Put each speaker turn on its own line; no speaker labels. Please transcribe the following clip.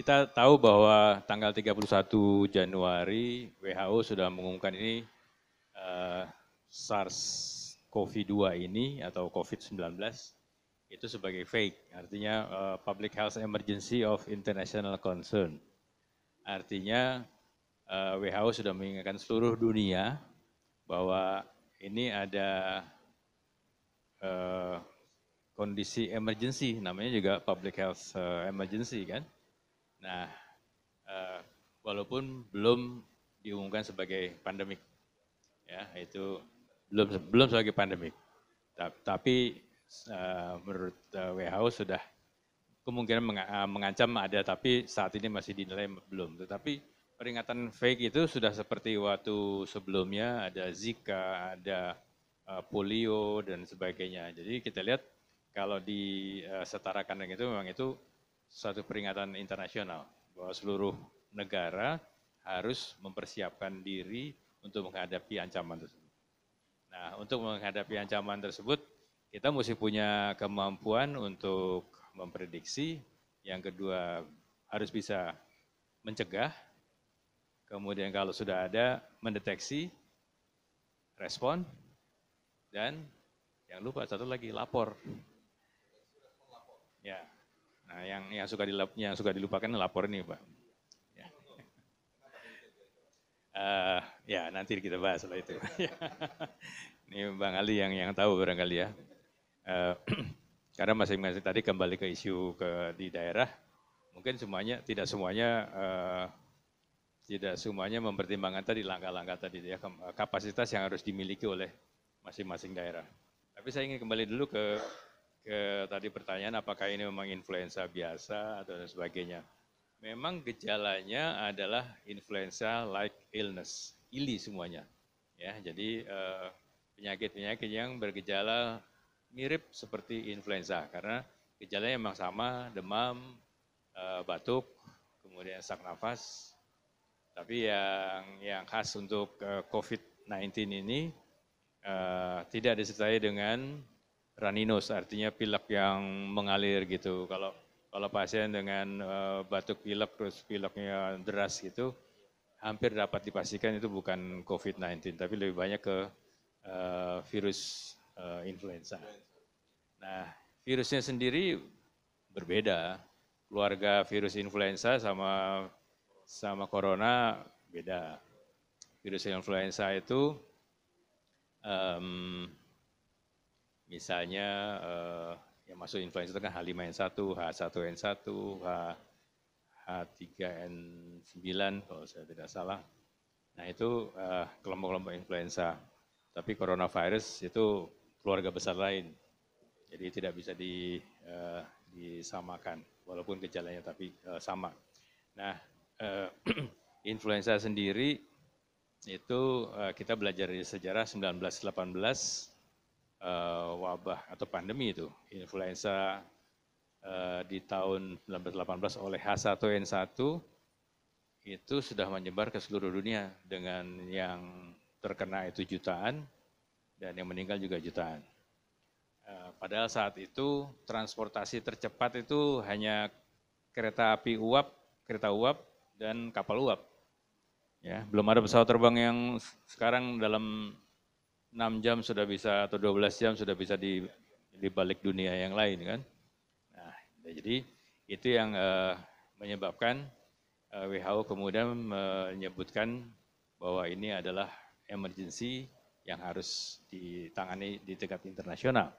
Kita tahu bahwa tanggal 31 Januari WHO sudah mengumumkan ini uh, eh, SARS-CoV-2 ini atau COVID-19 itu sebagai fake, artinya uh, Public Health Emergency of International Concern. Artinya uh, eh, WHO sudah mengingatkan seluruh dunia bahwa ini ada uh, kondisi emergency, namanya juga Public Health uh, Emergency kan Nah, uh, walaupun belum diumumkan sebagai pandemik, ya itu belum belum sebagai pandemik, tapi uh, menurut eh, WHO sudah kemungkinan mengancam ada, tapi saat ini masih dinilai belum. Tetapi peringatan fake itu sudah seperti waktu sebelumnya ada Zika, ada polio dan sebagainya. Jadi kita lihat kalau disetarakan dengan itu memang itu satu peringatan internasional bahwa seluruh negara harus mempersiapkan diri untuk menghadapi ancaman tersebut. Nah, untuk menghadapi ancaman tersebut, kita mesti punya kemampuan untuk memprediksi, yang kedua harus bisa mencegah, kemudian kalau sudah ada mendeteksi, respon, dan yang lupa satu lagi lapor. Ya, Nah, yang yang suka dilap, yang suka dilupakan lapor nih Pak. Ya. Uh, ya, nanti kita bahas setelah itu. ini Bang Ali yang yang tahu barangkali ya. Uh, karena masing-masing tadi kembali ke isu ke di daerah, mungkin semuanya tidak semuanya uh, tidak semuanya mempertimbangkan tadi langkah-langkah tadi ya kapasitas yang harus dimiliki oleh masing-masing daerah. Tapi saya ingin kembali dulu ke ke, tadi pertanyaan apakah ini memang influenza biasa atau dan sebagainya. Memang gejalanya adalah influenza like illness, ili semuanya. Ya, jadi eh, penyakit-penyakit yang bergejala mirip seperti influenza karena gejalanya memang sama, demam, eh, batuk, kemudian sak nafas. Tapi yang yang khas untuk eh, COVID-19 ini tidak disertai dengan raninus artinya pilek yang mengalir gitu. Kalau kalau pasien dengan uh, batuk pilek terus pileknya deras gitu hampir dapat dipastikan itu bukan COVID-19 tapi lebih banyak ke uh, virus uh, influenza. Nah, virusnya sendiri berbeda. Keluarga virus influenza sama sama corona beda. Virus influenza itu um, Misalnya eh, yang masuk influenza itu kan H5N1, H1N1, H, 3 n 9 kalau saya tidak salah. Nah itu eh, kelompok-kelompok influenza. Tapi coronavirus itu keluarga besar lain. Jadi tidak bisa di, eh, disamakan, walaupun gejalanya tapi sama. Nah influenza sendiri itu kita belajar dari sejarah 1918 uh, wabah atau pandemi itu influenza uh, di tahun 1918 oleh H1N1 itu sudah menyebar ke seluruh dunia dengan yang terkena itu jutaan dan yang meninggal juga jutaan. Uh, padahal saat itu transportasi tercepat itu hanya kereta api uap, kereta uap dan kapal uap. Ya, belum ada pesawat terbang yang sekarang dalam 6 jam sudah bisa atau 12 jam sudah bisa di, di balik dunia yang lain kan. Nah, jadi itu yang uh, menyebabkan uh, eh, WHO kemudian menyebutkan bahwa ini adalah emergency yang harus ditangani di tingkat internasional.